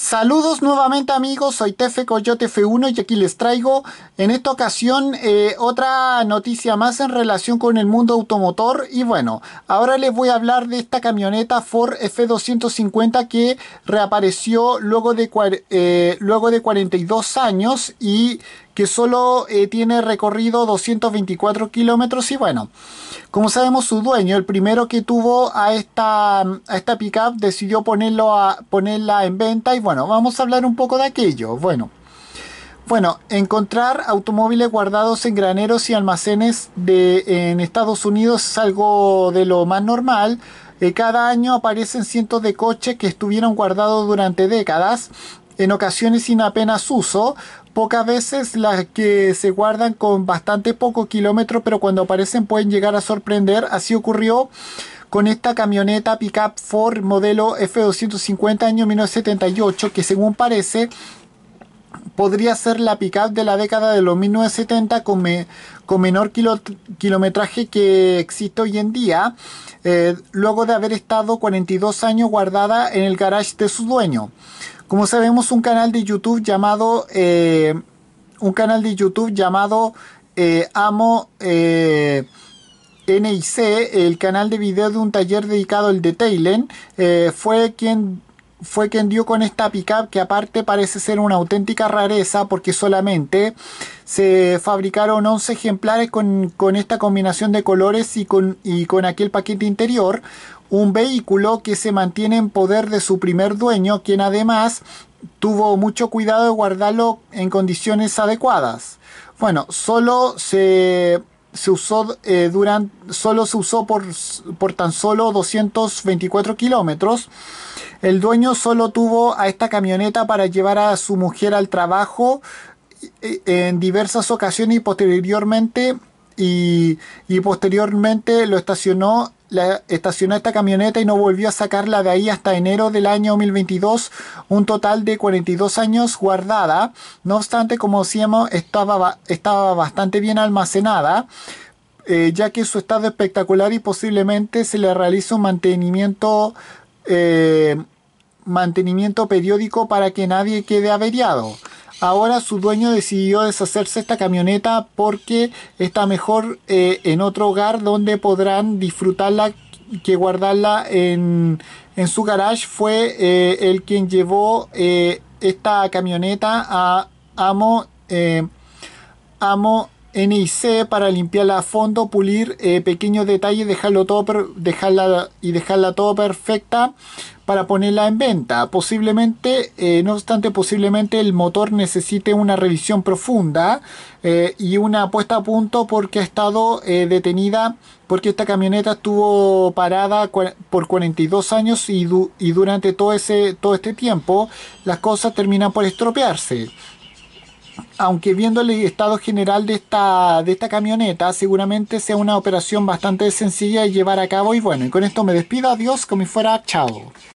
Saludos nuevamente amigos, soy Tefe Coyote F1 y aquí les traigo en esta ocasión eh, otra noticia más en relación con el mundo automotor y bueno, ahora les voy a hablar de esta camioneta Ford F250 que reapareció luego de, eh, luego de 42 años y que solo eh, tiene recorrido 224 kilómetros y bueno, como sabemos su dueño, el primero que tuvo a esta, a esta pickup decidió ponerlo a, ponerla en venta y bueno, vamos a hablar un poco de aquello. Bueno, bueno, encontrar automóviles guardados en graneros y almacenes de, en Estados Unidos es algo de lo más normal. Eh, cada año aparecen cientos de coches que estuvieron guardados durante décadas en ocasiones sin apenas uso, pocas veces las que se guardan con bastante poco kilómetro, pero cuando aparecen pueden llegar a sorprender. Así ocurrió con esta camioneta pickup Ford modelo F250 año 1978, que según parece podría ser la pickup de la década de los 1970 con, menor kilometraje que existe hoy en día, eh, luego de haber estado 42 años guardada en el garage de su dueño. Como sabemos, un canal de YouTube llamado. Eh, un canal de YouTube llamado eh, Amo eh, NIC, el canal de video de un taller dedicado al detailing, fue quien fue quien dio con esta pickup que aparte parece ser una auténtica rareza porque solamente se fabricaron 11 ejemplares con, esta combinación de colores y con, y con aquel paquete interior un vehículo que se mantiene en poder de su primer dueño, quien además tuvo mucho cuidado de guardarlo en condiciones adecuadas. Bueno, solo se, se usó, eh, durante, solo se usó por, por tan solo 224 kilómetros. El dueño solo tuvo a esta camioneta para llevar a su mujer al trabajo eh, en diversas ocasiones y posteriormente y, posteriormente lo estacionó la, estacionó esta camioneta y no volvió a sacarla de ahí hasta enero del año 2022, un total de 42 años guardada. No obstante, como decíamos, estaba, estaba bastante bien almacenada. Eh, ya que su estado es espectacular y posiblemente se le realice un mantenimiento eh, mantenimiento periódico para que nadie quede averiado. Ahora su dueño decidió deshacerse esta camioneta porque está mejor eh, en otro hogar donde podrán disfrutarla que guardarla en, su garage. Fue eh, el quien llevó eh, esta camioneta a Amo. Amo NIC para limpiarla a fondo, pulir eh, pequeños detalles, dejarlo todo dejarla, y dejarla todo perfecta para ponerla en venta. Posiblemente, eh, no obstante, posiblemente el motor necesite una revisión profunda eh, y una puesta a punto porque ha estado detenida, porque esta camioneta estuvo parada por 42 años y, durante todo, ese, todo este tiempo las cosas terminan por estropearse aunque viendo el estado general de esta, camioneta, seguramente sea una operación bastante sencilla de llevar a cabo. Y bueno, y con esto me despido, adiós, como fuera, chao.